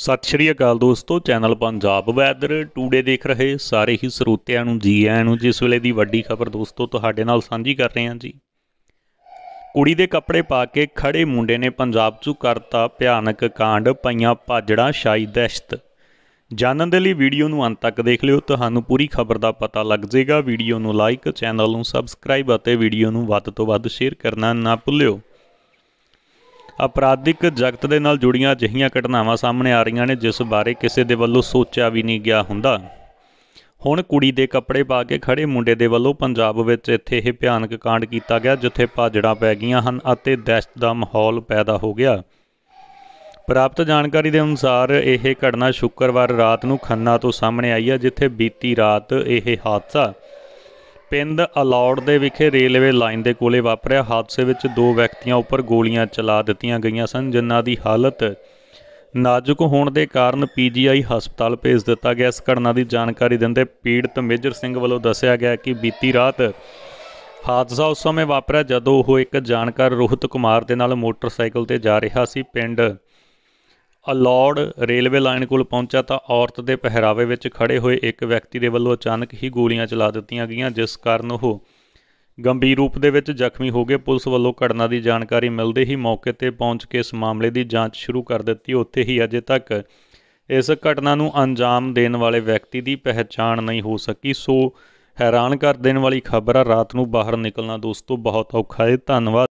ਸਤਿ ਸ਼੍ਰੀ ਅਕਾਲ ਦੋਸਤੋ channel Punjab weather today ਦੇਖ ਰਹੇ ਸਾਰੇ ਹੀ ਸਰੋਤਿਆਂ ਨੂੰ ਜੀ ਆਇਆਂ ਨੂੰ ਜਿਸ ਵੇਲੇ ਦੀ ਵੱਡੀ ਖਬਰ ਦੋਸਤੋ ਤੁਹਾਡੇ ਨਾਲ ਸਾਂਝੀ ਕਰ ਰਹੇ ਹਾਂ ਜੀ ਕੁੜੀ ਦੇ ਕੱਪੜੇ ਪਾ ਕੇ ਖੜੇ ਮੁੰਡੇ ਨੇ ਪੰਜਾਬ 'ਚ ਕਰਤਾ ਭਿਆਨਕ ਕਾਂਡ ਪਈਆਂ ਭਾਜੜਾਂ ਸ਼ਾਈ ਦਹਿਸ਼ਤ ਜਾਣਨ ਦੇ ਲਈ ਵੀਡੀਓ ਨੂੰ ਅੰਤ ਤੱਕ ਦੇਖ ਲਿਓ ਤੁਹਾਨੂੰ ਪੂਰੀ ਖਬਰ ਦਾ ਪਤਾ ਲੱਗ ਜਾਏਗਾ ਵੀਡੀਓ ਨੂੰ ਲਾਈਕ ਚੈਨਲ ਨੂੰ ਸਬਸਕ੍ਰਾਈਬ ਅਤੇ ਵੀਡੀਓ ਨੂੰ ਵੱਧ ਤੋਂ ਵੱਧ ਸ਼ੇਅਰ ਕਰਨਾ ਨਾ ਭੁੱਲਿਓ ਅਪਰਾਧਿਕ ਜਗਤ ਦੇ ਨਾਲ ਜੁੜੀਆਂ ਅਜਿਹੀਆਂ ਘਟਨਾਵਾਂ ਸਾਹਮਣੇ ਆ ਰਹੀਆਂ ਨੇ ਜਿਸ ਬਾਰੇ ਕਿਸੇ ਦੇ ਵੱਲੋਂ ਸੋਚਿਆ ਵੀ ਨਹੀਂ ਗਿਆ ਹੁੰਦਾ ਹੁਣ ਕੁੜੀ ਦੇ ਕੱਪੜੇ ਪਾ ਕੇ ਖੜੇ ਮੁੰਡੇ ਦੇ ਵੱਲੋਂ ਪੰਜਾਬ ਵਿੱਚ ਇੱਥੇ ਇਹ ਭਿਆਨਕ ਕਾਂਡ ਕੀਤਾ ਗਿਆ ਜਿੱਥੇ ਭਾਜੜਾਂ ਪੈ ਗਈਆਂ ਹਨ ਅਤੇ ਦਹਿਸ਼ਤ ਦਾ ਮਾਹੌਲ ਪੈਦਾ ਹੋ ਗਿਆ ਪ੍ਰਾਪਤ ਜਾਣਕਾਰੀ ਦੇ ਅਨੁਸਾਰ ਇਹ ਘਟਨਾ ਸ਼ੁੱਕਰਵਾਰ ਰਾਤ ਨੂੰ ਖੰਨਾ ਤੋਂ ਸਾਹਮਣੇ ਆਈ ਹੈ ਜਿੱਥੇ ਬੀਤੀ ਰਾਤ ਇਹ ਹਾਦਸਾ ਪਿੰਡ ਅਲੌੜ ਦੇ ਵਿਖੇ ਰੇਲਵੇ ਲਾਈਨ ਦੇ ਕੋਲੇ ਵਾਪਰਿਆ ਹਾਦਸੇ ਵਿੱਚ ਦੋ ਵਿਅਕਤੀਆਂ ਉੱਪਰ ਗੋਲੀਆਂ ਚਲਾ ਦਿੱਤੀਆਂ ਗਈਆਂ ਸਨ ਜਿਨ੍ਹਾਂ ਦੀ ਹਾਲਤ ਨਾਜ਼ੁਕ ਹੋਣ ਦੇ ਕਾਰਨ ਪੀਜੀਆਈ ਹਸਪਤਾਲ ਭੇਜ ਦਿੱਤਾ ਗਿਆ ਇਸ ਘਟਨਾ ਦੀ ਜਾਣਕਾਰੀ ਦਿੰਦੇ ਪੀੜਤ ਮੇਜਰ ਸਿੰਘ ਵੱਲੋਂ ਦੱਸਿਆ ਗਿਆ ਕਿ ਬੀਤੀ ਰਾਤ ਹਾਦਸਾ ਉਸ ਸਮੇਂ ਵਾਪਰਿਆ ਜਦੋਂ ਉਹ ਇੱਕ ਜਾਣਕਾਰ ਰੋਹਿਤ ਕੁਮਾਰ ਦੇ ਨਾਲ ਮੋਟਰਸਾਈਕਲ ਤੇ ਜਾ ਰਿਹਾ ਸੀ ਪਿੰਡ ਅਲੌੜ ਰੇਲਵੇ ਲਾਈਨ ਕੋਲ ਪਹੁੰਚਾ ਤਾਂ ਔਰਤ ਦੇ ਪਹਿਰਾਵੇ ਵਿੱਚ ਖੜੇ ਹੋਏ ਇੱਕ ਵਿਅਕਤੀ ਦੇ ਵੱਲੋਂ ਅਚਾਨਕ ਹੀ ਗੋਲੀਆਂ ਚਲਾ ਦਿੱਤੀਆਂ ਗਈਆਂ ਜਿਸ ਕਾਰਨ ਉਹ ਗੰਭੀਰ ਰੂਪ ਦੇ ਵਿੱਚ ਜ਼ਖਮੀ ਹੋ ਗਏ ਪੁਲਿਸ ਵੱਲੋਂ ਘਟਨਾ ਦੀ ਜਾਣਕਾਰੀ ਮਿਲਦੇ ਹੀ ਮੌਕੇ ਤੇ ਪਹੁੰਚ ਕੇ ਇਸ ਮਾਮਲੇ ਦੀ ਜਾਂਚ ਸ਼ੁਰੂ ਕਰ ਦਿੱਤੀ ਉੱਥੇ ਹੀ ਅਜੇ ਤੱਕ ਇਸ ਘਟਨਾ ਨੂੰ ਅੰਜਾਮ ਦੇਣ ਵਾਲੇ ਵਿਅਕਤੀ ਦੀ ਪਹਿਚਾਣ ਨਹੀਂ ਹੋ ਸਕੀ ਸੋ ਹੈਰਾਨ ਕਰ ਦੇਣ ਵਾਲੀ ਖਬਰ ਆ ਰਾਤ ਨੂੰ ਬਾਹਰ ਨਿਕਲਣਾ ਦੋਸਤੋ ਬਹੁਤ ਔਖਾ ਹੈ ਧੰਨਵਾਦ